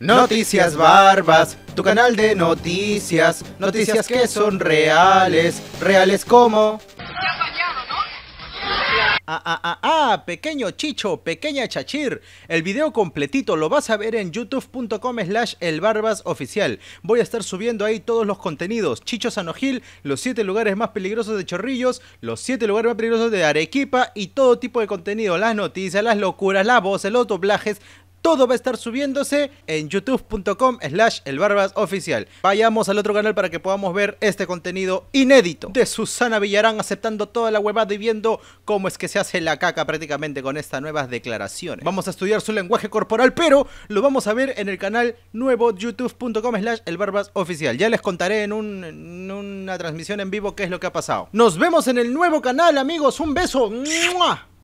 Noticias Barbas, tu canal de noticias, noticias que son reales, reales como... Ah, ah, ah, ah, pequeño chicho, pequeña chachir. El video completito lo vas a ver en youtube.com slash elbarbasoficial. Voy a estar subiendo ahí todos los contenidos. Chicho Sanojil, los 7 lugares más peligrosos de Chorrillos, los 7 lugares más peligrosos de Arequipa y todo tipo de contenido. Las noticias, las locuras, las voces, los doblajes, todo va a estar subiéndose en youtube.com slash oficial. Vayamos al otro canal para que podamos ver este contenido inédito de Susana Villarán aceptando toda la huevada y viendo cómo es que se hace la caca prácticamente con estas nuevas declaraciones. Vamos a estudiar su lenguaje corporal, pero lo vamos a ver en el canal nuevo youtube.com slash oficial. Ya les contaré en, una transmisión en vivo qué es lo que ha pasado. Nos vemos en el nuevo canal, amigos. Un beso.